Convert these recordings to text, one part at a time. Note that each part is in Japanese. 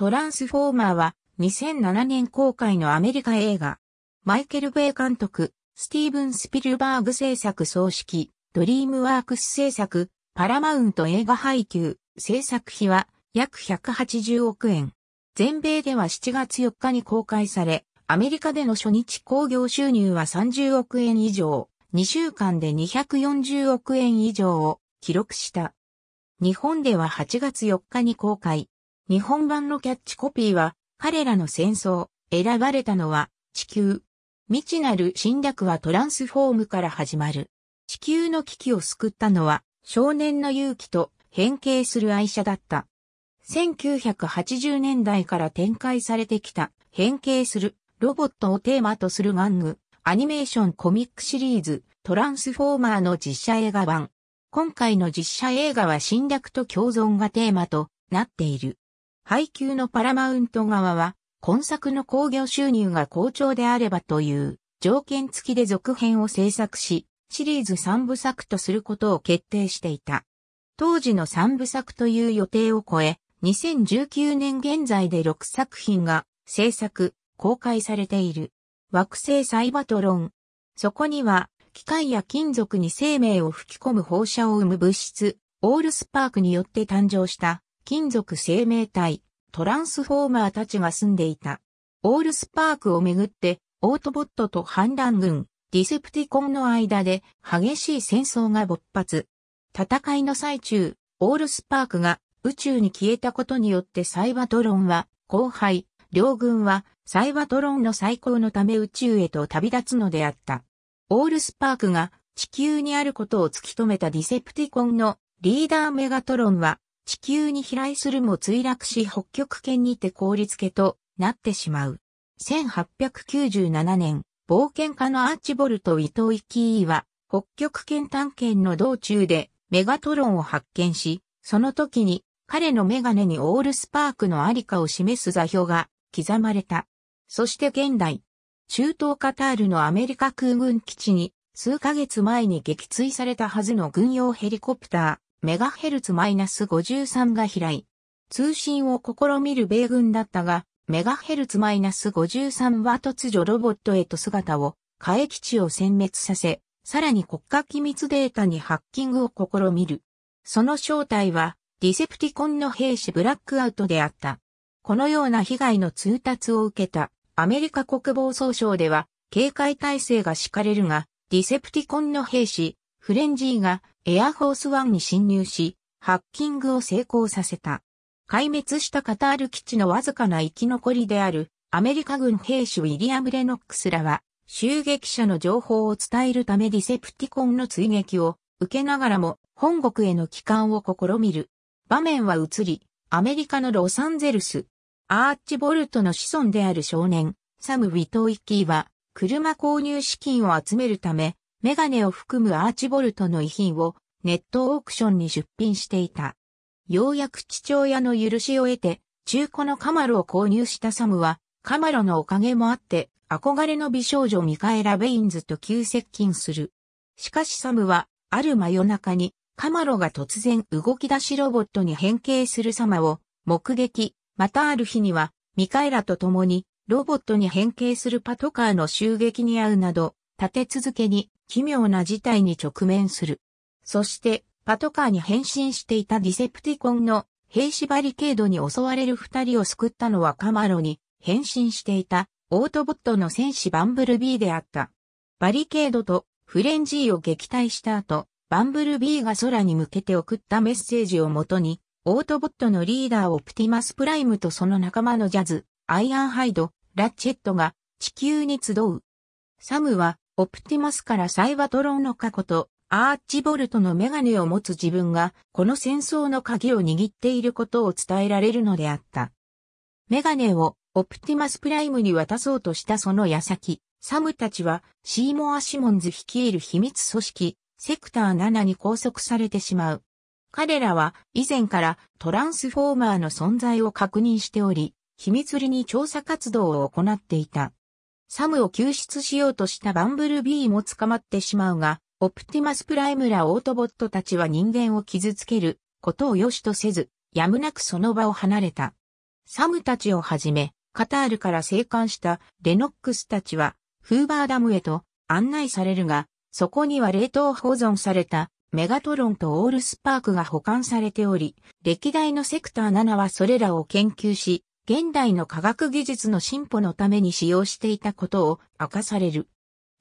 トランスフォーマーは2007年公開のアメリカ映画。マイケル・ベイ監督、スティーブン・スピルバーグ制作総指揮、ドリームワークス制作、パラマウント映画配給、制作費は約180億円。全米では7月4日に公開され、アメリカでの初日興行収入は30億円以上、2週間で240億円以上を記録した。日本では8月4日に公開、日本版のキャッチコピーは、彼らの戦争、選ばれたのは、地球。未知なる侵略はトランスフォームから始まる。地球の危機を救ったのは、少年の勇気と変形する愛車だった。1980年代から展開されてきた変形するロボットをテーマとする玩具、アニメーションコミックシリーズ、トランスフォーマーの実写映画版。今回の実写映画は侵略と共存がテーマとなっている。配給のパラマウント側は、今作の興行収入が好調であればという条件付きで続編を制作し、シリーズ3部作とすることを決定していた。当時の3部作という予定を超え、2019年現在で6作品が制作、公開されている。惑星サイバトロン。そこには、機械や金属に生命を吹き込む放射を生む物質、オールスパークによって誕生した金属生命体、トランスフォーマーたちが住んでいた。オールスパークをめぐって、オートボットと反乱軍、ディセプティコンの間で激しい戦争が勃発。戦いの最中、オールスパークが宇宙に消えたことによってサイバトロンは後輩、両軍はサイバトロンの再興のため宇宙へと旅立つのであった。オールスパークが地球にあることを突き止めたディセプティコンのリーダーメガトロンは地球に飛来するも墜落し北極圏にて凍り付けとなってしまう。1897年、冒険家のアーチボルト・伊藤イキーは、北極圏探検の道中でメガトロンを発見し、その時に彼のメガネにオールスパークのありかを示す座標が刻まれた。そして現代、中東カタールのアメリカ空軍基地に数ヶ月前に撃墜されたはずの軍用ヘリコプター、メガヘルツマイナス5 3が飛来。通信を試みる米軍だったが、メガヘルツマイナス5 3は突如ロボットへと姿を変え基地を殲滅させ、さらに国家機密データにハッキングを試みる。その正体は、ディセプティコンの兵士ブラックアウトであった。このような被害の通達を受けたアメリカ国防総省では警戒態勢が敷かれるが、ディセプティコンの兵士、フレンジーがエアフォースワンに侵入し、ハッキングを成功させた。壊滅したカタール基地のわずかな生き残りであるアメリカ軍兵士ウィリアム・レノックスらは、襲撃者の情報を伝えるためディセプティコンの追撃を受けながらも本国への帰還を試みる。場面は移り、アメリカのロサンゼルス。アーチボルトの子孫である少年、サム・ウィトウィッキーは、車購入資金を集めるため、メガネを含むアーチボルトの遺品をネットオークションに出品していた。ようやく父親の許しを得て、中古のカマロを購入したサムは、カマロのおかげもあって、憧れの美少女ミカエラ・ベインズと急接近する。しかしサムは、ある真夜中に、カマロが突然動き出しロボットに変形する様を目撃、またある日には、ミカエラと共に、ロボットに変形するパトカーの襲撃に遭うなど、立て続けに奇妙な事態に直面する。そして、パトカーに変身していたディセプティコンの兵士バリケードに襲われる二人を救ったのはカマロに変身していたオートボットの戦士バンブルビーであった。バリケードとフレンジーを撃退した後、バンブルビーが空に向けて送ったメッセージをもとに、オートボットのリーダーオプティマスプライムとその仲間のジャズ、アイアンハイド、ラッチェットが地球に集う。サムはオプティマスからサイバトロンの過去とアーチボルトのメガネを持つ自分がこの戦争の鍵を握っていることを伝えられるのであった。メガネをオプティマスプライムに渡そうとしたその矢先、サムたちはシーモア・シモンズ率いる秘密組織、セクター7に拘束されてしまう。彼らは以前からトランスフォーマーの存在を確認しており、秘密裏に調査活動を行っていた。サムを救出しようとしたバンブルビーも捕まってしまうが、オプティマスプライムらオートボットたちは人間を傷つけることを良しとせず、やむなくその場を離れた。サムたちをはじめ、カタールから生還したレノックスたちは、フーバーダムへと案内されるが、そこには冷凍保存されたメガトロンとオールスパークが保管されており、歴代のセクター7はそれらを研究し、現代の科学技術の進歩のために使用していたことを明かされる。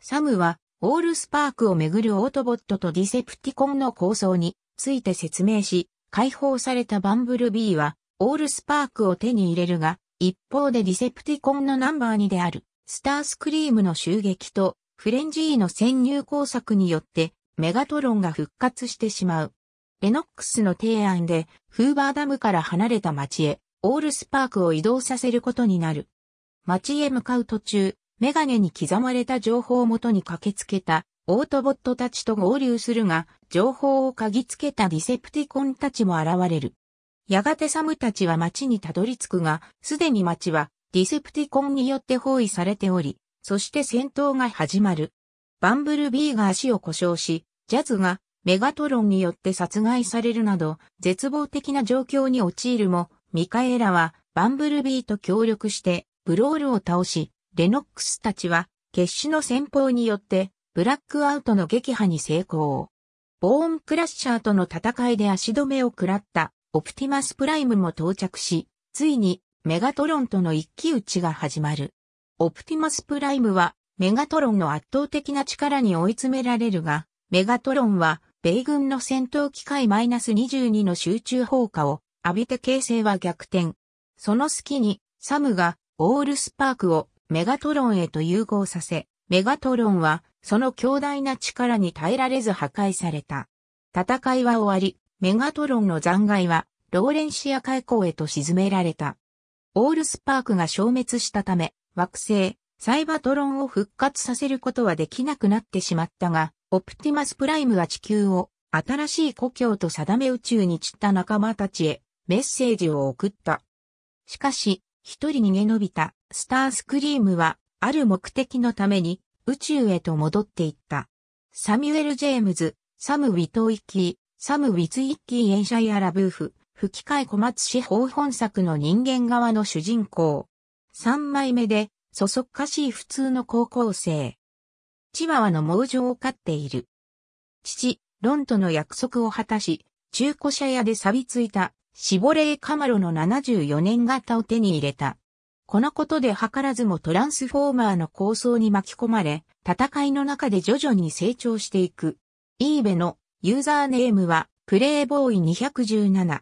サムは、オールスパークをめぐるオートボットとディセプティコンの構想について説明し、解放されたバンブルビーは、オールスパークを手に入れるが、一方でディセプティコンのナンバー2である、スタースクリームの襲撃と、フレンジーの潜入工作によって、メガトロンが復活してしまう。レノックスの提案で、フーバーダムから離れた町へ、オールスパークを移動させることになる。街へ向かう途中、メガネに刻まれた情報をもとに駆けつけたオートボットたちと合流するが、情報を嗅ぎつけたディセプティコンたちも現れる。やがてサムたちは街にたどり着くが、すでに街はディセプティコンによって包囲されており、そして戦闘が始まる。バンブルビーが足を故障し、ジャズがメガトロンによって殺害されるなど、絶望的な状況に陥るも、ミカエラはバンブルビーと協力してブロールを倒し、レノックスたちは決死の戦法によってブラックアウトの撃破に成功。ボーンクラッシャーとの戦いで足止めを食らったオプティマスプライムも到着し、ついにメガトロンとの一騎打ちが始まる。オプティマスプライムはメガトロンの圧倒的な力に追い詰められるが、メガトロンは米軍の戦闘機械 -22 の集中砲火を浴びて形勢は逆転。その隙に、サムがオールスパークをメガトロンへと融合させ、メガトロンはその強大な力に耐えられず破壊された。戦いは終わり、メガトロンの残骸はローレンシア海溝へと沈められた。オールスパークが消滅したため、惑星、サイバトロンを復活させることはできなくなってしまったが、オプティマスプライムは地球を新しい故郷と定め宇宙に散った仲間たちへメッセージを送った。しかし、一人逃げ延びたスタースクリームは、ある目的のために宇宙へと戻っていった。サミュエル・ジェームズ、サム・ウィト・イッキー、サム・ウィズ・イッキー・エンシャイア・ラブーフ、吹き替え小松市法本作の人間側の主人公。三枚目で、そそっかしい普通の高校生。チワワの猛情を飼っている。父、ロンとの約束を果たし、中古車屋で錆びついたシボレーカマロの74年型を手に入れた。このことで図らずもトランスフォーマーの構想に巻き込まれ、戦いの中で徐々に成長していく。イーベのユーザーネームはプレイボーイ217。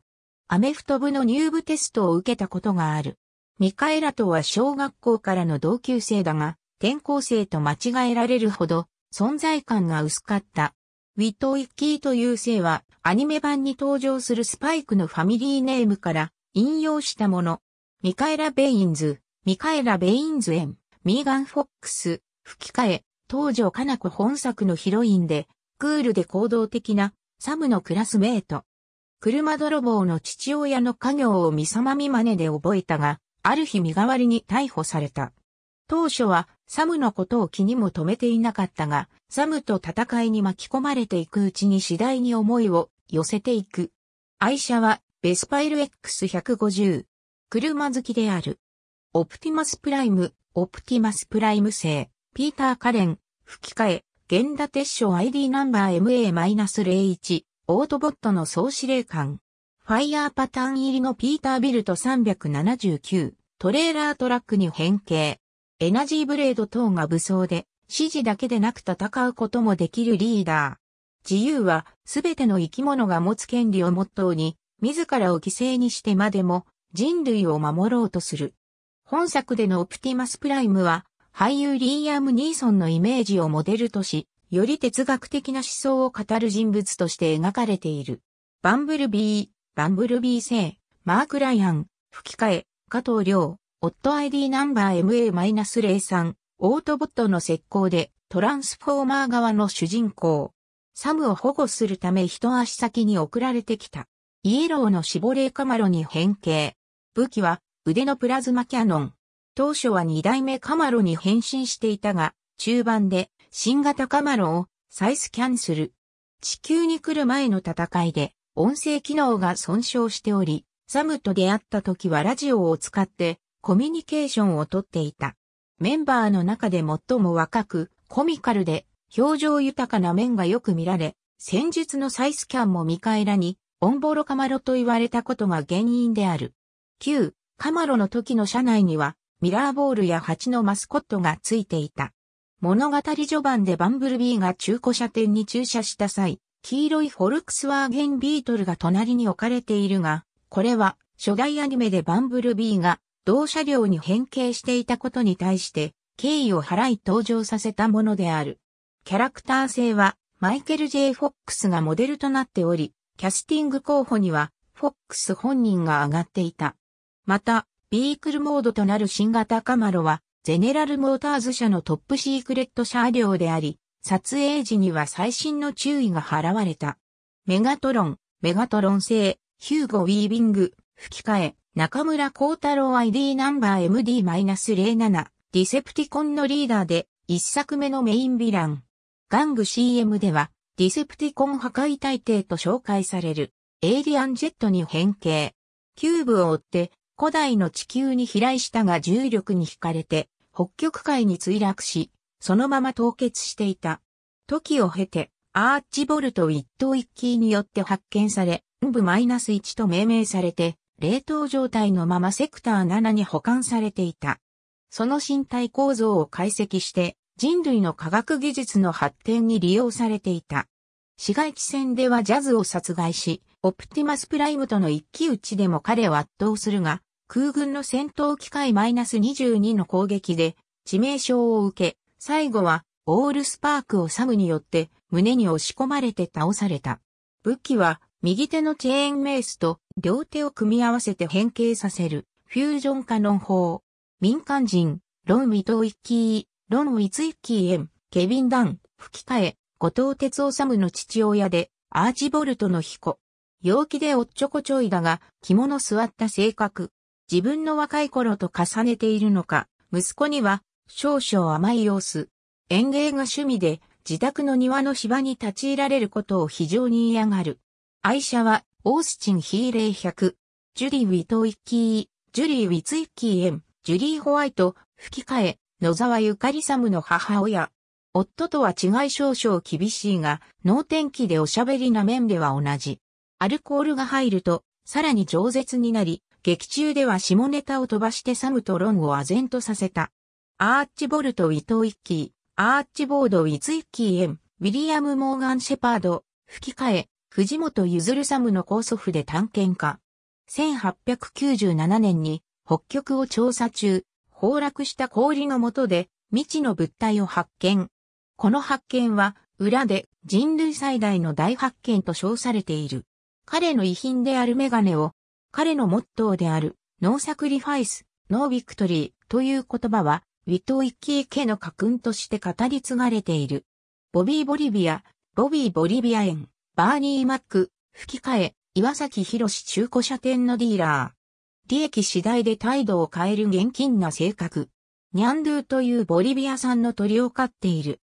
アメフト部の入部テストを受けたことがある。ミカエラとは小学校からの同級生だが、転校生と間違えられるほど存在感が薄かった。ウィットウィッキーという姓は、アニメ版に登場するスパイクのファミリーネームから引用したもの。ミカエラ・ベインズ、ミカエラ・ベインズエン、ミーガン・フォックス、吹き替え、東条かな子本作のヒロインで、クールで行動的な、サムのクラスメイト。車泥棒の父親の家業を見様見真似で覚えたが、ある日身代わりに逮捕された。当初はサムのことを気にも留めていなかったが、サムと戦いに巻き込まれていくうちに次第に思いを寄せていく。愛車はベスパイル X150。車好きである。オプティマスプライム、オプティマスプライム製、ピーター・カレン、吹き替え、ッショウ ID ナンバー MA-01、オートボットの総司令官。ファイヤーパターン入りのピータービルト379、トレーラートラックに変形。エナジーブレード等が武装で、指示だけでなく戦うこともできるリーダー。自由は、すべての生き物が持つ権利をモットーに、自らを犠牲にしてまでも、人類を守ろうとする。本作でのオプティマスプライムは、俳優リーアム・ニーソンのイメージをモデルとし、より哲学的な思想を語る人物として描かれている。バンブルビー、バンブルビー星、マーク・ライアン、吹き替え、加藤亮、オット ID ナンバー MA-03、オートボットの石膏でトランスフォーマー側の主人公。サムを保護するため一足先に送られてきた。イエローのシボレーカマロに変形。武器は腕のプラズマキャノン。当初は二代目カマロに変身していたが、中盤で新型カマロを再スキャンする。地球に来る前の戦いで音声機能が損傷しており、サムと出会った時はラジオを使ってコミュニケーションをとっていた。メンバーの中で最も若く、コミカルで、表情豊かな面がよく見られ、戦術の再スキャンも見返らに、オンボロカマロと言われたことが原因である。旧、カマロの時の車内には、ミラーボールや蜂のマスコットがついていた。物語序盤でバンブルビーが中古車店に駐車した際、黄色いフォルクスワーゲンビートルが隣に置かれているが、これは初代アニメでバンブルビーが同車両に変形していたことに対して敬意を払い登場させたものである。キャラクター性はマイケル・ J・ フォックスがモデルとなっており、キャスティング候補にはフォックス本人が上がっていた。また、ビークルモードとなる新型カマロは、ゼネラルモーターズ社のトップシークレット車両であり、撮影時には最新の注意が払われた。メガトロン、メガトロン製、ヒューゴ・ウィービング、吹き替え、中村光太郎 ID ナンバー MD-07、ディセプティコンのリーダーで、一作目のメインヴィラン。ガング CM では、ディセプティコン破壊大帝と紹介される、エイリアンジェットに変形。キューブを追って、古代の地球に飛来したが重力に惹かれて、北極海に墜落し、そのまま凍結していた。時を経て、アーチボルト一等一機によって発見され、ンブ -1 と命名されて、冷凍状態のままセクター7に保管されていた。その身体構造を解析して人類の科学技術の発展に利用されていた。市街地戦ではジャズを殺害し、オプティマスプライムとの一騎打ちでも彼を圧倒するが、空軍の戦闘機械 -22 の攻撃で致命傷を受け、最後はオールスパークをサムによって胸に押し込まれて倒された。武器は右手のチェーンメイスと両手を組み合わせて変形させるフュージョンカノン法。民間人、ロン・ウィト・ウィッキー、ロン・ウィツ・イッキー・エン、ケビン・ダン、吹き替え、後藤哲治の父親で、アーチボルトの彦。陽気でおっちょこちょいだが、着物座った性格。自分の若い頃と重ねているのか、息子には少々甘い様子。園芸が趣味で、自宅の庭の芝に立ち入られることを非常に嫌がる。愛車は、オースチン・ヒーレー100、ジュリー・ウィトイッキー、ジュリー・ウィツイッキー・エン、ジュリー・ホワイト、吹き替え、野沢ゆかりサムの母親。夫とは違い少々厳しいが、脳天気でおしゃべりな面では同じ。アルコールが入ると、さらに饒舌になり、劇中では下ネタを飛ばしてサムとロンを唖然とさせた。アーチボルト・ウィトイッキー、アーチボード・ウィツイッキー・エン、ウィリアム・モーガン・シェパード、吹き替え、藤本譲サムの高祖父で探検家。1897年に北極を調査中、崩落した氷の下で未知の物体を発見。この発見は裏で人類最大の大発見と称されている。彼の遺品であるメガネを、彼のモットーであるノーサクリファイス、ノービクトリーという言葉は、ウィトイッキー家の家訓として語り継がれている。ボビー・ボリビア、ボビー・ボリビア園。バーニー・マック、吹き替え、岩崎博士中古車店のディーラー。利益次第で態度を変える現金な性格。ニャンドゥというボリビア産の鳥を飼っている。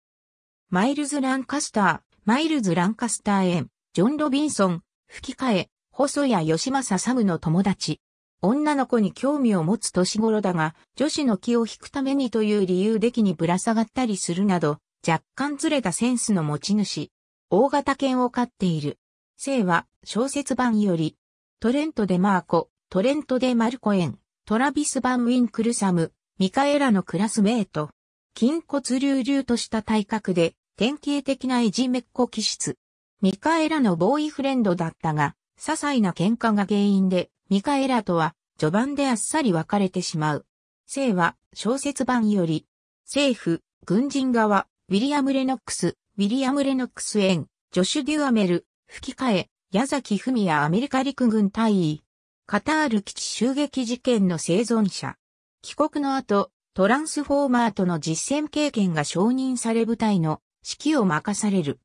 マイルズ・ランカスター、マイルズ・ランカスター園、ジョン・ロビンソン、吹き替え、細谷義正サムの友達。女の子に興味を持つ年頃だが、女子の気を引くためにという理由で気にぶら下がったりするなど、若干ずれたセンスの持ち主。大型犬を飼っている。姓は小説版より、トレントでマーコ、トレントでマルコエン、トラビス・バン・ウィンクルサム、ミカエラのクラスメート。筋骨隆々とした体格で、典型的ないじめっ子気質。ミカエラのボーイフレンドだったが、些細な喧嘩が原因で、ミカエラとは、序盤であっさり別れてしまう。姓は、小説版より、政府、軍人側、ウィリアム・レノックス、ウィリアム・レノックス・エン、ジョシュ・デュアメル、吹き替え、矢崎文也アメリカ陸軍大尉。カタール基地襲撃事件の生存者。帰国の後、トランスフォーマーとの実戦経験が承認され部隊の指揮を任される。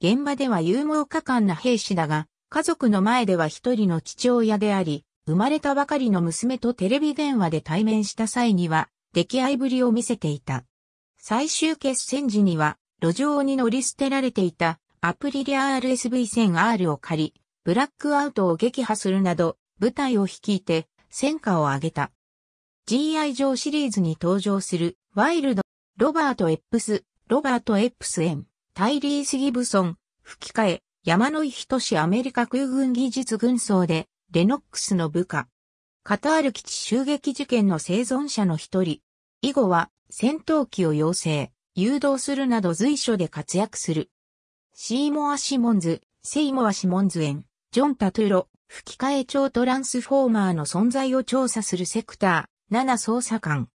現場では勇猛果敢な兵士だが、家族の前では一人の父親であり、生まれたばかりの娘とテレビ電話で対面した際には、出来合いぶりを見せていた。最終決戦時には、路上に乗り捨てられていたアプリリア RSV1000R を借り、ブラックアウトを撃破するなど、部隊を率いて戦果を挙げた。GI 上シリーズに登場するワイルド、ロバート・エップス、ロバート・エップス・エン、タイリース・ギブソン、吹き替え、山野井仁アメリカ空軍技術軍曹で、レノックスの部下。カタール基地襲撃事件の生存者の一人。以後は戦闘機を要請。誘導するなど随所で活躍する。シーモア・シモンズ、セイモア・シモンズ園、ジョン・タトゥーロ、吹き替え超トランスフォーマーの存在を調査するセクター、7捜査官。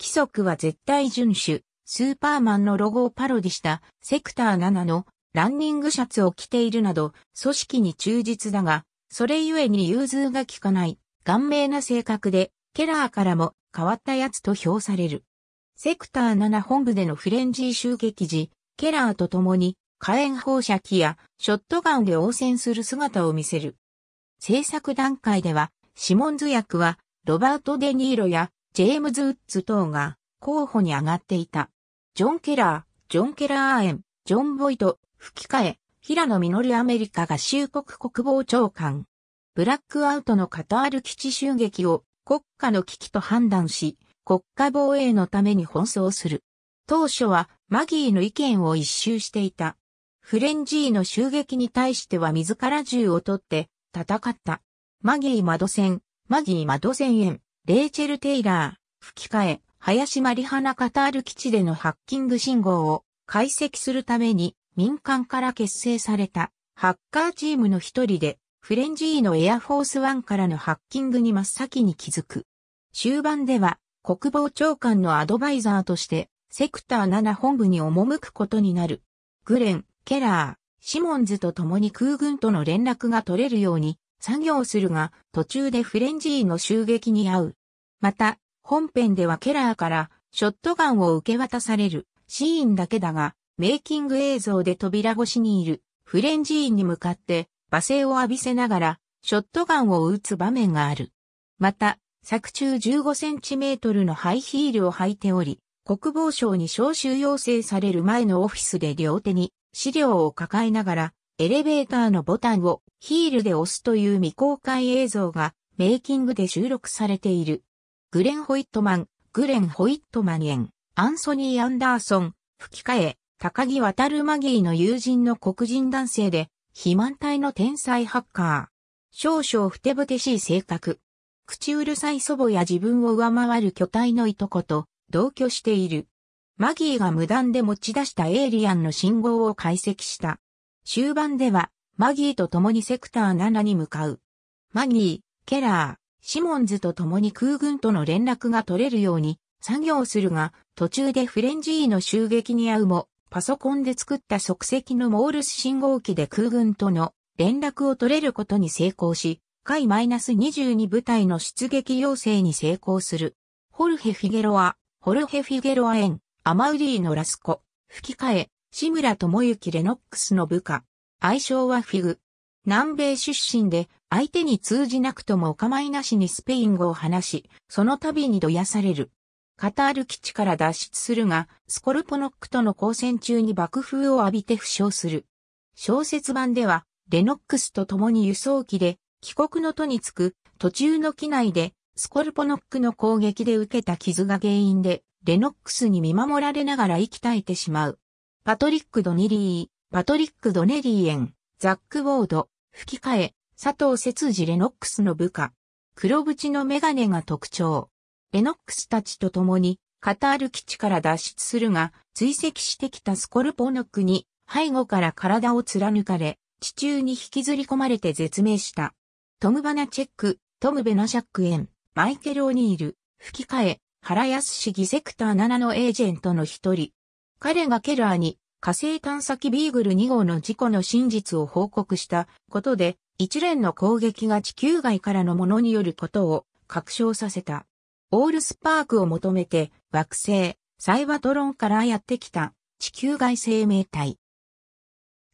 規則は絶対遵守、スーパーマンのロゴをパロディしたセクター7のランニングシャツを着ているなど、組織に忠実だが、それゆえに融通が利かない、顔面な性格で、ケラーからも変わったやつと評される。セクター7本部でのフレンジー襲撃時、ケラーと共に火炎放射器やショットガンで応戦する姿を見せる。制作段階では、シモンズ役はロバート・デ・ニーロやジェームズ・ウッズ等が候補に上がっていた。ジョン・ケラー、ジョン・ケラー・アエン、ジョン・ボイト、吹き替え、平野実アメリカ合衆国国防長官。ブラックアウトのカタール基地襲撃を国家の危機と判断し、国家防衛のために奔走する。当初はマギーの意見を一周していた。フレンジーの襲撃に対しては自ら銃を取って戦った。マギー窓戦、マギー窓戦園、レイチェル・テイラー、吹き替え、林マリハナカタール基地でのハッキング信号を解析するために民間から結成されたハッカーチームの一人でフレンジーのエアフォースワンからのハッキングに真っ先に気づく。終盤では国防長官のアドバイザーとして、セクター7本部に赴くことになる。グレン、ケラー、シモンズと共に空軍との連絡が取れるように作業するが、途中でフレンジーの襲撃に遭う。また、本編ではケラーからショットガンを受け渡されるシーンだけだが、メイキング映像で扉越しにいるフレンジーに向かって罵声を浴びせながらショットガンを撃つ場面がある。また、作中15センチメートルのハイヒールを履いており、国防省に招集要請される前のオフィスで両手に資料を抱えながら、エレベーターのボタンをヒールで押すという未公開映像がメイキングで収録されている。グレン・ホイットマン、グレン・ホイットマン演、アンソニー・アンダーソン、吹き替え、高木渡るマギーの友人の黒人男性で、肥満体の天才ハッカー。少々ふてぶてしい性格。口うるさい祖母や自分を上回る巨体のいとこと同居している。マギーが無断で持ち出したエイリアンの信号を解析した。終盤では、マギーと共にセクター7に向かう。マギー、ケラー、シモンズと共に空軍との連絡が取れるように作業するが、途中でフレンジーの襲撃に遭うも、パソコンで作った即席のモールス信号機で空軍との連絡を取れることに成功し、回 -22 部隊の出撃要請に成功する。ホルヘ・フィゲロア、ホルヘ・フィゲロア園、アマウリーのラスコ、吹き替え、志村智之レノックスの部下。愛称はフィグ。南米出身で、相手に通じなくともお構いなしにスペイン語を話し、その度にどやされる。カタール基地から脱出するが、スコルポノックとの交戦中に爆風を浴びて負傷する。小説版では、レノックスと共に輸送機で帰国の途につく、途中の機内で、スコルポノックの攻撃で受けた傷が原因で、レノックスに見守られながら息絶えてしまう。パトリック・ドニリー、パトリック・ドネリーエン、ザック・ウォード、吹き替え、佐藤節次レノックスの部下。黒縁のメガネが特徴。レノックスたちと共に、カタール基地から脱出するが、追跡してきたスコルポノックに、背後から体を貫かれ、地中に引きずり込まれて絶命した。トム・バナチェック、トム・ベナシャックエン、マイケル・オニール、吹き替え、原康市議セクター7のエージェントの一人。彼がケラーに火星探査機ビーグル2号の事故の真実を報告したことで、一連の攻撃が地球外からのものによることを確証させた。オールスパークを求めて惑星、サイバトロンからやってきた地球外生命体。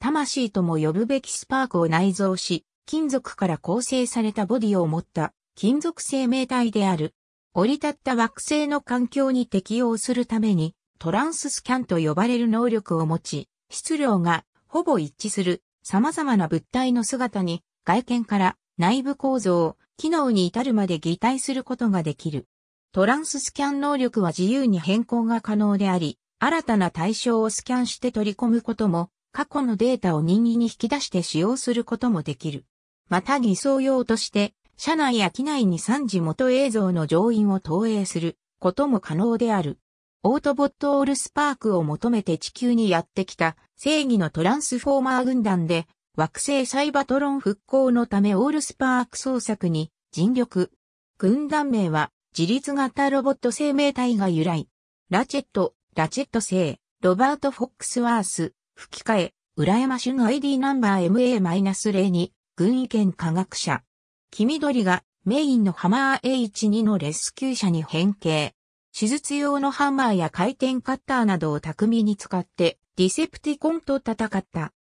魂とも呼ぶべきスパークを内蔵し、金属から構成されたボディを持った金属生命体である。降り立った惑星の環境に適応するためにトランススキャンと呼ばれる能力を持ち、質量がほぼ一致する様々な物体の姿に外見から内部構造、機能に至るまで擬態することができる。トランススキャン能力は自由に変更が可能であり、新たな対象をスキャンして取り込むことも、過去のデータを任意に引き出して使用することもできる。また偽装用として、車内や機内に3時元映像の上員を投影することも可能である。オートボットオールスパークを求めて地球にやってきた正義のトランスフォーマー軍団で惑星サイバトロン復興のためオールスパーク創作に尽力。軍団名は自立型ロボット生命体が由来。ラチェット、ラチェット星、ロバート・フォックスワース、吹き替え、浦山主の ID ナンバー MA-02 軍医兼科学者。黄緑がメインのハマー H2 のレスキュー車に変形。手術用のハンマーや回転カッターなどを巧みに使ってディセプティコンと戦った。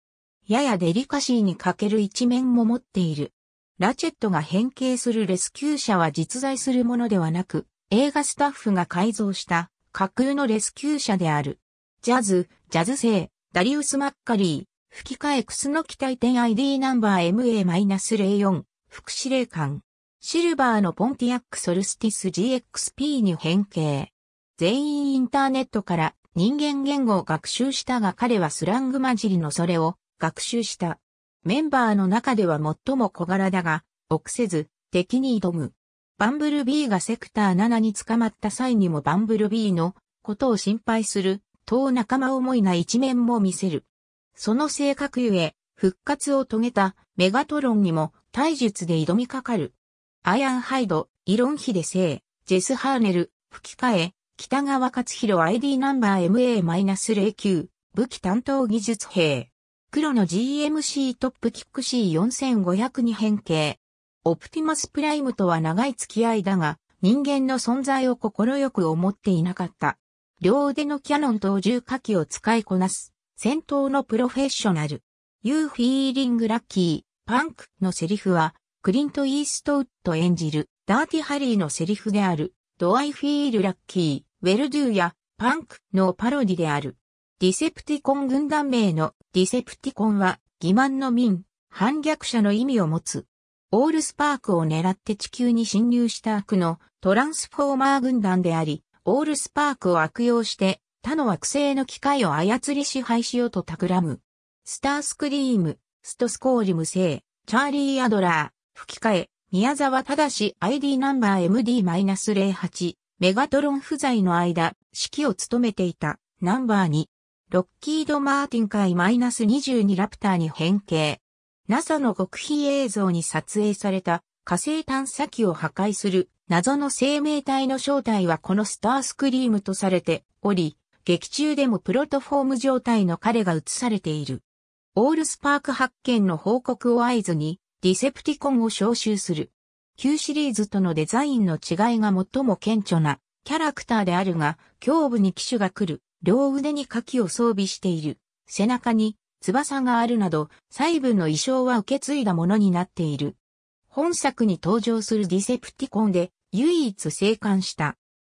ややデリカシーに欠ける一面も持っている。ラチェットが変形するレスキュー車は実在するものではなく、映画スタッフが改造した架空のレスキュー車である。ジャズ、ジャズ性、ダリウス・マッカリー、吹き替えクス楠木大典 ID ナンバー MA-04、副司令官。シルバーのポンティアックソルスティス GXP に変形。全員インターネットから人間言語を学習したが彼はスラング混じりのそれを学習した。メンバーの中では最も小柄だが、臆せず敵に挑む。バンブルビーがセクター7に捕まった際にもバンブルビーのことを心配する、と仲間思いな一面も見せる。その性格ゆえ、復活を遂げたメガトロンにも体術で挑みかかる。アイアンハイド、イロンヒデセイ、ジェスハーネル、吹き替え、北川勝弘 ID ナンバー MA-09、武器担当技術兵。黒の GMC トップキック C4500 に変形。オプティマスプライムとは長い付き合いだが、人間の存在を快く思っていなかった。両腕のキャノンと銃火器を使いこなす。戦闘のプロフェッショナル。You Feeling Lucky, Punk のセリフは、クリント・イーストウッド演じる、ダーティ・ハリーのセリフである、Do I Feel Lucky, Well Do や、パンクのパロディである。ディセプティコン軍団名のディセプティコンは、欺瞞の民、反逆者の意味を持つ。オールスパークを狙って地球に侵入した悪のトランスフォーマー軍団であり、オールスパークを悪用して他の惑星の機械を操り支配しようと企む。スタースクリーム、ストスコーリム星、チャーリー・アドラー、吹き替え、宮沢正 ID ナンバー MD-08、メガトロン不在の間、指揮を務めていた、ナンバー2、ロッキード・マーティン海 -22 ラプターに変形。NASA の極秘映像に撮影された火星探査機を破壊する謎の生命体の正体はこのスタースクリームとされており、劇中でもプロトフォーム状態の彼が映されている。オールスパーク発見の報告を合図に、ディセプティコンを招集する。旧シリーズとのデザインの違いが最も顕著なキャラクターであるが、胸部に機種が来る、両腕に火器を装備している、背中に翼があるなど、細部の衣装は受け継いだものになっている。本作に登場するディセプティコンで唯一生還した。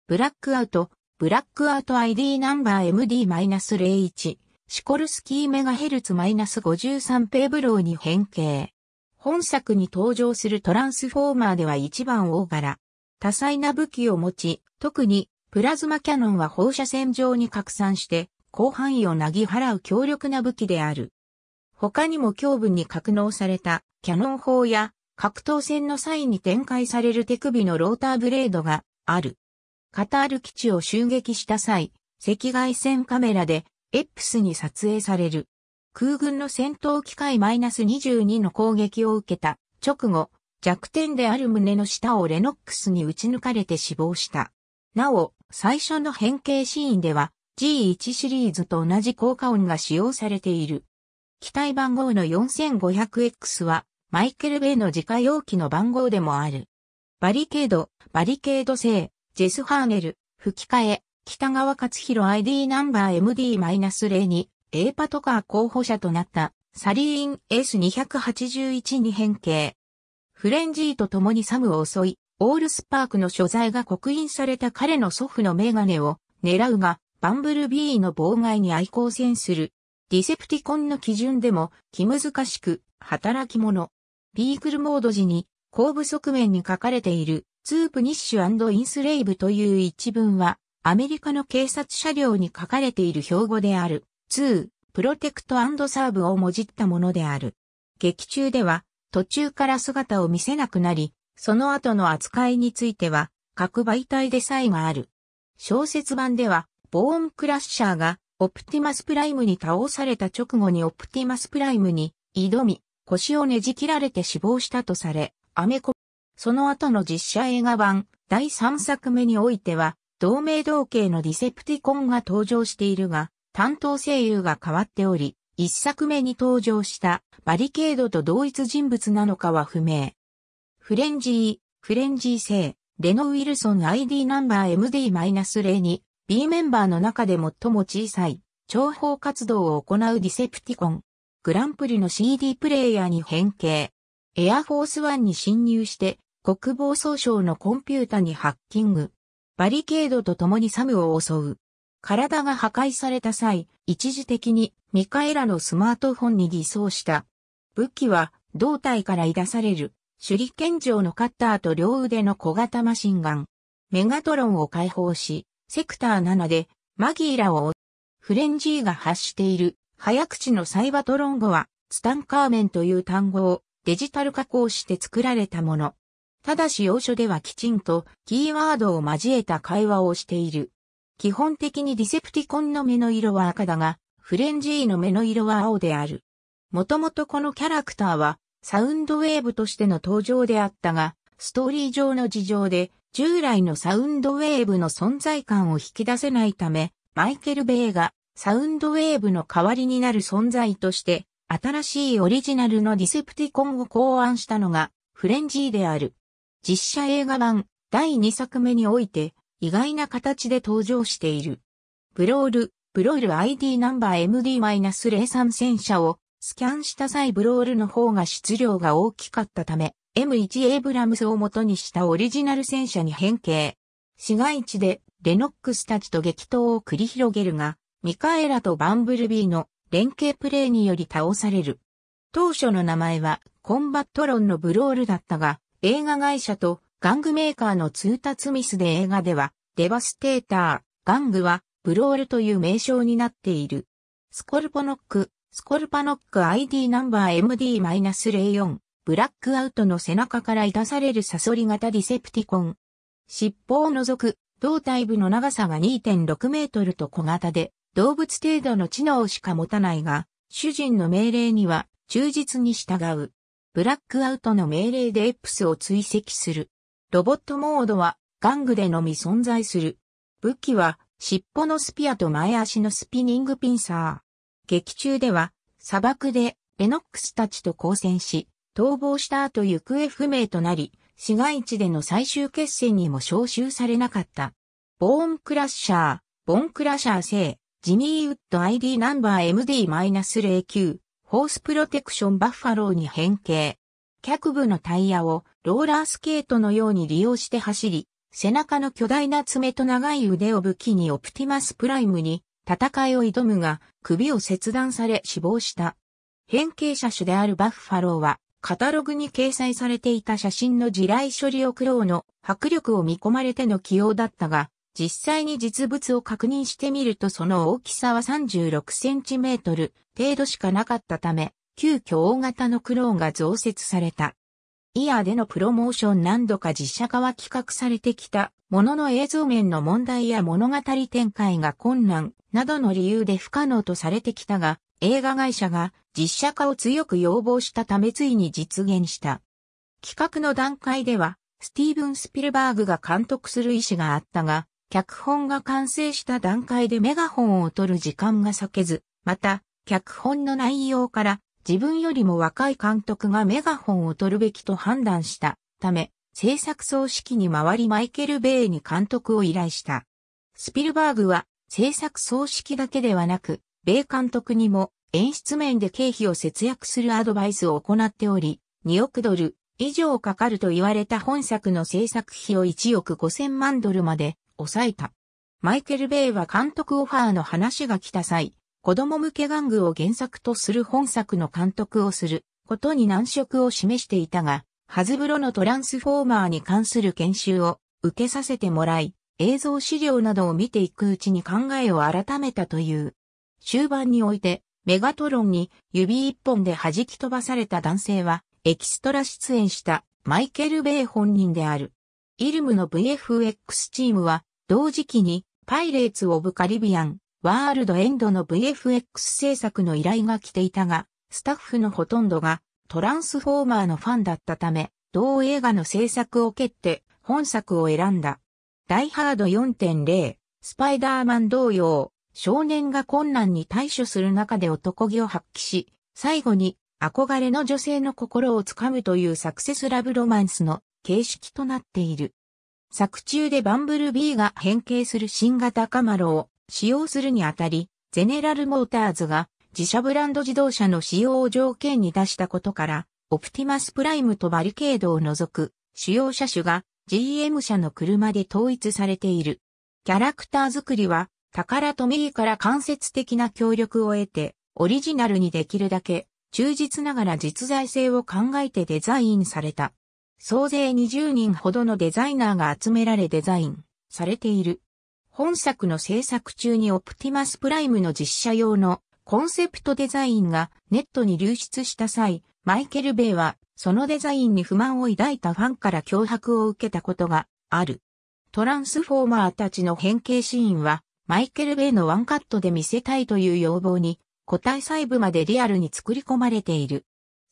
ブラックアウト、ブラックアウト ID ナンバー MD-01、シコルスキーメガヘルツ -53 ペーブローに変形。本作に登場するトランスフォーマーでは一番大柄。多彩な武器を持ち、特にプラズマキャノンは放射線上に拡散して、広範囲をなぎ払う強力な武器である。他にも胸部に格納されたキャノン砲や格闘戦の際に展開される手首のローターブレードがある。カタール基地を襲撃した際、赤外線カメラでエップスに撮影される。空軍の戦闘機械 -22 の攻撃を受けた直後、弱点である胸の下をレノックスに撃ち抜かれて死亡した。なお、最初の変形シーンでは G1 シリーズと同じ効果音が使用されている。機体番号の 4500X はマイケル・ベイの自家用機の番号でもある。バリケード、バリケード製、ジェスハーネル、吹き替え、北川勝弘 ID ナンバー MD-02、A パトカー候補者となった、サリーン S281 に変形。フレンジーと共にサムを襲い、オールスパークの所在が刻印された彼の祖父のメガネを狙うが、バンブルビーの妨害に愛好戦する。ディセプティコンの基準でも気難しく働き者。ビークルモード時に後部側面に書かれているツープニッシュインスレイブという一文は、アメリカの警察車両に書かれている標語である、ツー、プロテクトサーブをもじったものである。劇中では、途中から姿を見せなくなり、その後の扱いについては、各媒体で差異がある。小説版では、ボーンクラッシャーが、オプティマスプライムに倒された直後にオプティマスプライムに、挑み、腰をねじ切られて死亡したとされ、アメコその後の実写映画版第3作目においては、同名同型のディセプティコンが登場しているが、担当声優が変わっており、1作目に登場したバリケードと同一人物なのかは不明。フレンジー、フレンジー製、レノ・ウィルソン ID ナンバー MD-02、B メンバーの中で最も小さい、情報活動を行うディセプティコン。グランプリの CD プレイヤーに変形。エアフォースワンに侵入して、国防総省のコンピュータにハッキング。バリケードと共にサムを襲う。体が破壊された際、一時的にミカエラのスマートフォンに偽装した。武器は胴体から出される手裏剣状のカッターと両腕の小型マシンガン。メガトロンを解放し、セクター7でマギーラを追う。フレンジーが発している早口のサイバトロン語はツタンカーメンという単語をデジタル加工して作られたもの。ただし要所ではきちんとキーワードを交えた会話をしている。基本的にディセプティコンの目の色は赤だが、フレンジーの目の色は青である。もともとこのキャラクターはサウンドウェーブとしての登場であったが、ストーリー上の事情で従来のサウンドウェーブの存在感を引き出せないため、マイケル・ベイがサウンドウェーブの代わりになる存在として新しいオリジナルのディセプティコンを考案したのがフレンジーである。実写映画版第2作目において意外な形で登場している。ブロール、ブロール ID ナンバー MD-03 戦車をスキャンした際ブロールの方が質量が大きかったため M1 エイブラムスを元にしたオリジナル戦車に変形。市街地でレノックスたちと激闘を繰り広げるが、ミカエラとバンブルビーの連携プレーにより倒される。当初の名前はコンバットロンのブロールだったが、映画会社と玩具メーカーの通達ミスで映画では、デバステーター、玩具はブロールという名称になっている。スコルポノック、スコルパノック ID ナンバー MD-04、ブラックアウトの背中から出されるサソリ型ディセプティコン。尻尾を除く、胴体部の長さが2.6メートルと小型で、動物程度の知能しか持たないが、主人の命令には忠実に従う。ブラックアウトの命令でエップスを追跡する。ロボットモードは玩具でのみ存在する。武器は尻尾のスピアと前足のスピニングピンサー。劇中では砂漠でレノックスたちと交戦し、逃亡した後行方不明となり、市街地での最終決戦にも招集されなかった。ボーンクラッシャー、ボーンクラッシャー製、ジミーウッド ID ナンバー MD-09、ホースプロテクションバッファローに変形。脚部のタイヤをローラースケートのように利用して走り、背中の巨大な爪と長い腕を武器にオプティマスプライムに戦いを挑むが首を切断され死亡した。変形車種であるバッファローはカタログに掲載されていた写真の地雷処理を苦労の迫力を見込まれての起用だったが、実際に実物を確認してみるとその大きさは36センチメートル程度しかなかったため、急遽大型のクローンが増設された。イヤーでのプロモーション何度か実写化は企画されてきたものの映像面の問題や物語展開が困難などの理由で不可能とされてきたが、映画会社が実写化を強く要望したためついに実現した。企画の段階では、スティーブン・スピルバーグが監督する意思があったが、脚本が完成した段階でメガホンを取る時間が避けず、また、脚本の内容から自分よりも若い監督がメガホンを取るべきと判断したため、制作総指揮に回りマイケル・ベイに監督を依頼した。スピルバーグは制作総指揮だけではなく、米監督にも演出面で経費を節約するアドバイスを行っており、2億ドル以上かかると言われた本作の制作費を1億5000万ドルまで抑えた。マイケル・ベイは監督オファーの話が来た際、子供向け玩具を原作とする本作の監督をすることに難色を示していたが、ハズブロのトランスフォーマーに関する研修を受けさせてもらい、映像資料などを見ていくうちに考えを改めたという。終盤において、メガトロンに指一本で弾き飛ばされた男性は、エキストラ出演したマイケル・ベイ本人である。イルムの VFX チームは、同時期に、パイレーツ・オブ・カリビアン、ワールド・エンドの VFX 制作の依頼が来ていたが、スタッフのほとんどが、トランスフォーマーのファンだったため、同映画の制作を蹴って、本作を選んだ。ダイハード4.0、スパイダーマン同様、少年が困難に対処する中で男気を発揮し、最後に憧れの女性の心をつかむというサクセスラブロマンスの形式となっている。作中でバンブルビーが変形する新型カマロを使用するにあたり、ゼネラルモーターズが自社ブランド自動車の使用を条件に出したことから、オプティマスプライムとバリケードを除く主要車種が GM 車の車で統一されている。キャラクター作りは、タカラトミーから間接的な協力を得て、オリジナルにできるだけ忠実ながら実在性を考えてデザインされた。総勢20人ほどのデザイナーが集められデザインされている。本作の制作中にオプティマスプライムの実写用のコンセプトデザインがネットに流出した際、マイケル・ベイはそのデザインに不満を抱いたファンから脅迫を受けたことがある。トランスフォーマーたちの変形シーンはマイケル・ベイのワンカットで見せたいという要望に個体細部までリアルに作り込まれている。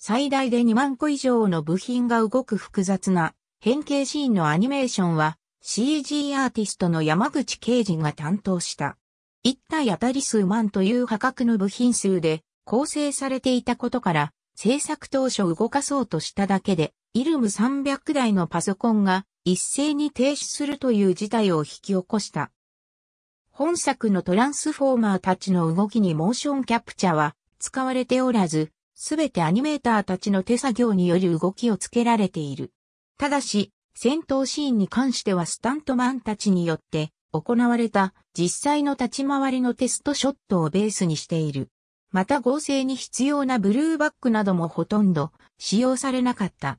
最大で2万個以上の部品が動く複雑な変形シーンのアニメーションは CG アーティストの山口啓二が担当した。一体当たり数万という破格の部品数で構成されていたことから制作当初動かそうとしただけでイルム300台のパソコンが一斉に停止するという事態を引き起こした。本作のトランスフォーマーたちの動きにモーションキャプチャは使われておらず、すべてアニメーターたちの手作業により動きをつけられている。ただし、戦闘シーンに関してはスタントマンたちによって行われた実際の立ち回りのテストショットをベースにしている。また合成に必要なブルーバックなどもほとんど使用されなかった。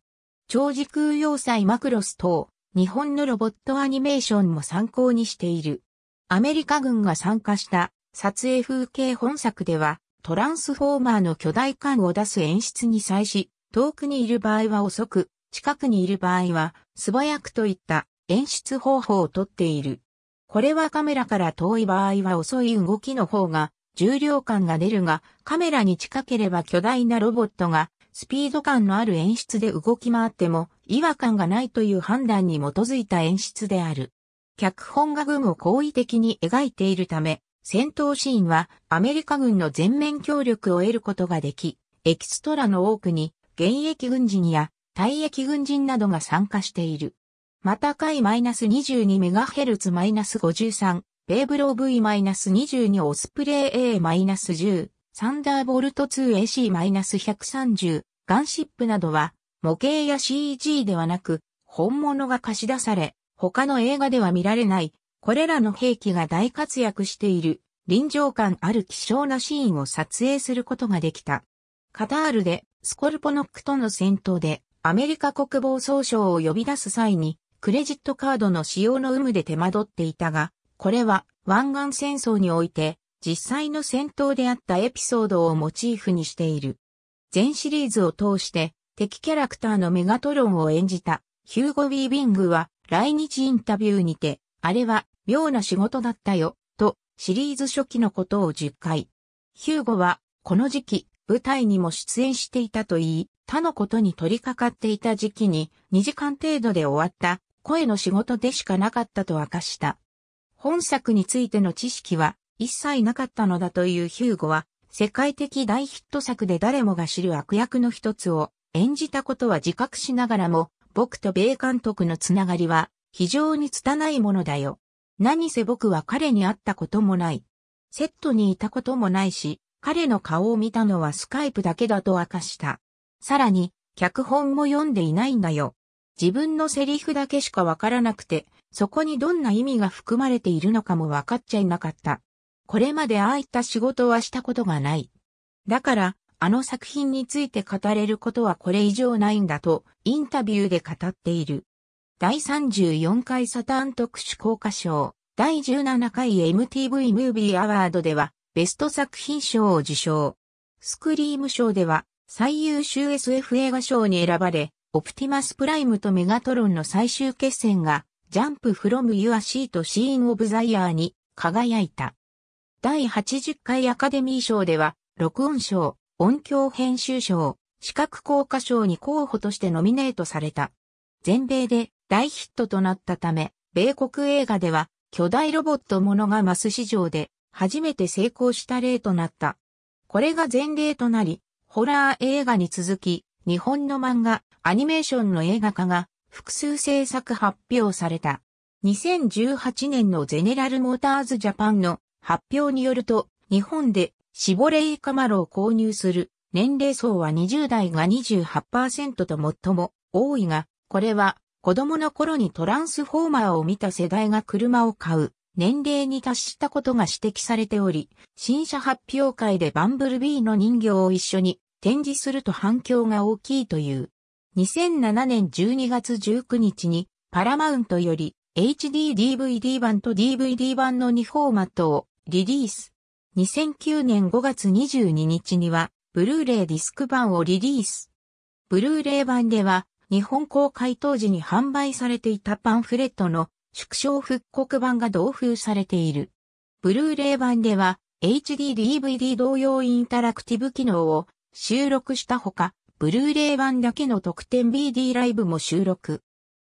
超時空要塞マクロス等、日本のロボットアニメーションも参考にしている。アメリカ軍が参加した撮影風景本作では、トランスフォーマーの巨大感を出す演出に際し、遠くにいる場合は遅く、近くにいる場合は素早くといった演出方法をとっている。これはカメラから遠い場合は遅い動きの方が重量感が出るが、カメラに近ければ巨大なロボットがスピード感のある演出で動き回っても違和感がないという判断に基づいた演出である。脚本がムを好意的に描いているため、戦闘シーンはアメリカ軍の全面協力を得ることができ、エキストラの多くに現役軍人や退役軍人などが参加している。また回 -22MHz-53、ベーブロー V-22 オスプレイ A-10、サンダーボルト 2AC-130、ガンシップなどは模型や CG ではなく本物が貸し出され、他の映画では見られないこれらの兵器が大活躍している臨場感ある希少なシーンを撮影することができた。カタールでスコルポノックとの戦闘でアメリカ国防総省を呼び出す際にクレジットカードの使用の有無で手間取っていたが、これは湾岸戦争において実際の戦闘であったエピソードをモチーフにしている。全シリーズを通して敵キャラクターのメガトロンを演じたヒューゴ・ウィービングは来日インタビューにて、あれは妙な仕事だったよ、と、シリーズ初期のことを10回。ヒューゴは、この時期、舞台にも出演していたといい、他のことに取り掛かっていた時期に、2時間程度で終わった、声の仕事でしかなかったと明かした。本作についての知識は、一切なかったのだというヒューゴは、世界的大ヒット作で誰もが知る悪役の一つを演じたことは自覚しながらも、僕と米監督のつながりは非常に拙いものだよ。何せ僕は彼に会ったこともない。セットにいたこともないし、彼の顔を見たのはスカイプだけだと明かした。さらに、脚本も読んでいないんだよ。自分のセリフだけしかわからなくて、そこにどんな意味が含まれているのかもわかっちゃいなかった。これまでああいった仕事はしたことがない。だから、あの作品について語れることはこれ以上ないんだと、インタビューで語っている。第34回サターン特殊効果賞、第17回 MTV ムービーアワードでは、ベスト作品賞を受賞。スクリーム賞では、最優秀 SF 映画賞に選ばれ、オプティマスプライムとメガトロンの最終決戦が、ジャンプフロムユアシートシーンオブザイヤーに輝いた。第80回アカデミー賞では、録音賞、音響編集賞、視覚効果賞に候補としてノミネートされた。全米で大ヒットとなったため、米国映画では巨大ロボットものがマス市場で初めて成功した例となった。これが前例となり、ホラー映画に続き、日本の漫画、アニメーションの映画化が複数制作発表された。2018年のゼネラルモーターズジャパンの発表によると、日本でシボレイカマロを購入する年齢層は20代が28%と最も多いが、これは子供の頃にトランスフォーマーを見た世代が車を買う年齢に達したことが指摘されており、新車発表会でバンブルビーの人形を一緒に展示すると反響が大きいという。2007年12月19日にパラマウントより HDDVD 版と DVD 版の2フォーマットをリリース。2009年5月22日にはブルーレイディスク版をリリース。ブルーレイ版では日本公開当時に販売されていたパンフレットの縮小復刻版が同封されている。ブルーレイ版では HD-DVD 同様インタラクティブ機能を収録したほか、ブルーレイ版だけの特典 BD ライブも収録。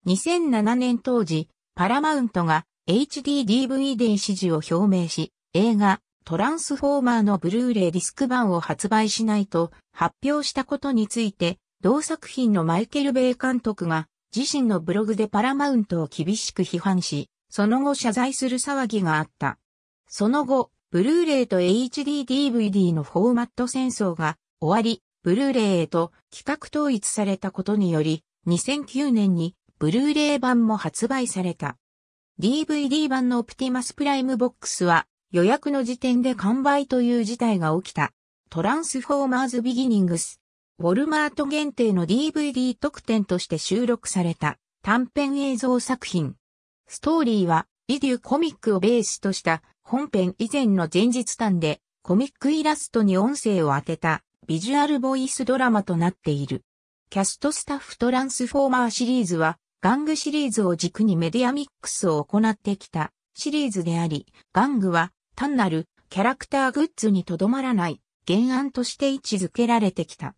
2007年当時、パラマウントが HD-DVD 支持を表明し、映画、トランスフォーマーのブルーレイディスク版を発売しないと発表したことについて、同作品のマイケル・ベイ監督が自身のブログでパラマウントを厳しく批判し、その後謝罪する騒ぎがあった。その後、ブルーレイと HDDVD のフォーマット戦争が終わり、ブルーレイへと企画統一されたことにより、2009年にブルーレイ版も発売された。DVD 版のオプティマスプライムボックスは予約の時点で完売という事態が起きた。トランスフォーマーズビギニングスウォルマート限定の DVD 特典として収録された短編映像作品。ストーリーはビデオコミックをベースとした本編以前の前日短でコミックイラストに音声を当てたビジュアルボイスドラマとなっている。キャストスタッフトランスフォーマーシリーズは玩具シリーズを軸にメディアミックスを行ってきたシリーズであり、玩具は単なるキャラクターグッズにとどまらない原案として位置づけられてきた。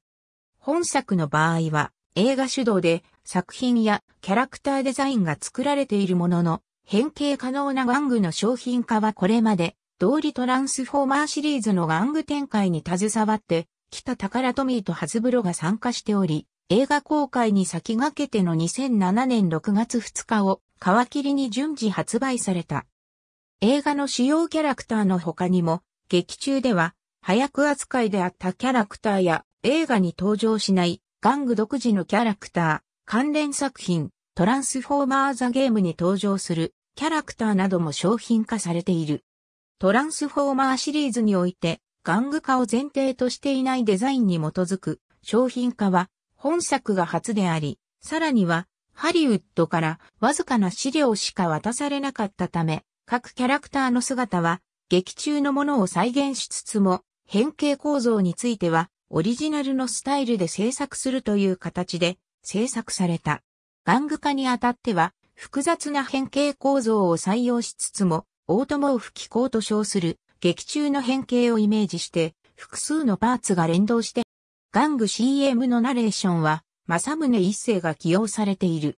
本作の場合は映画主導で作品やキャラクターデザインが作られているものの変形可能な玩具の商品化はこれまで通りトランスフォーマーシリーズの玩具展開に携わって北宝トミーとハズブロが参加しており映画公開に先駆けての2007年6月2日を皮切りに順次発売された。映画の主要キャラクターの他にも劇中では早く扱いであったキャラクターや映画に登場しない玩具独自のキャラクター、関連作品、トランスフォーマーザゲームに登場するキャラクターなども商品化されている。トランスフォーマーシリーズにおいて、玩具化を前提としていないデザインに基づく商品化は本作が初であり、さらにはハリウッドからわずかな資料しか渡されなかったため、各キャラクターの姿は劇中のものを再現しつつも変形構造についてはオリジナルのスタイルで制作するという形で制作された。玩具化にあたっては、複雑な変形構造を採用しつつも、オートモーフ機構と称する劇中の変形をイメージして、複数のパーツが連動して、玩具 CM のナレーションは、正宗一世が起用されている。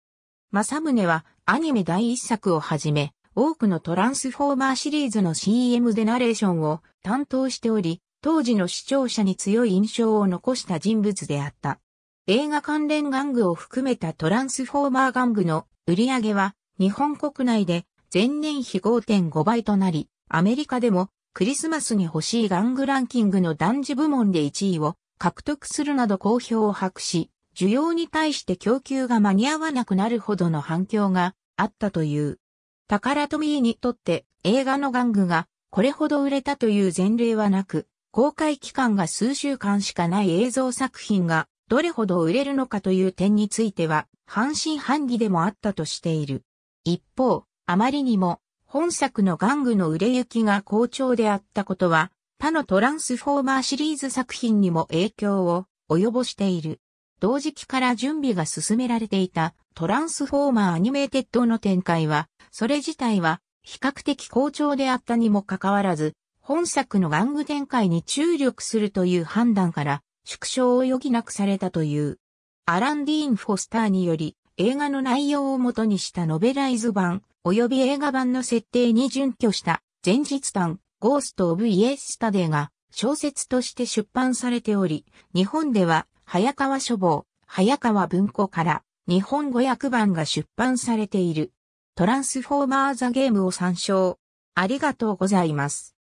正宗はアニメ第一作をはじめ、多くのトランスフォーマーシリーズの CM でナレーションを担当しており、当時の視聴者に強い印象を残した人物であった。映画関連玩具を含めたトランスフォーマー玩具の売り上げは日本国内で前年比5.5倍となり、アメリカでもクリスマスに欲しい玩具ランキングの男児部門で1位を獲得するなど好評を博し、需要に対して供給が間に合わなくなるほどの反響があったという。タカラトミーにとって映画の玩具がこれほど売れたという前例はなく、公開期間が数週間しかない映像作品がどれほど売れるのかという点については半信半疑でもあったとしている。一方、あまりにも本作の玩具の売れ行きが好調であったことは他のトランスフォーマーシリーズ作品にも影響を及ぼしている。同時期から準備が進められていたトランスフォーマーアニメーテッドの展開は、それ自体は比較的好調であったにもかかわらず、本作の玩具展開に注力するという判断から縮小を余儀なくされたという。アラン・ディーン・フォスターにより映画の内容をもとにしたノベライズ版及び映画版の設定に準拠した前日談ゴースト・オブ・イエスタデーが小説として出版されており、日本では早川書房、早川文庫から日本語訳版が出版されている。トランスフォーマーザゲームを参照。ありがとうございます。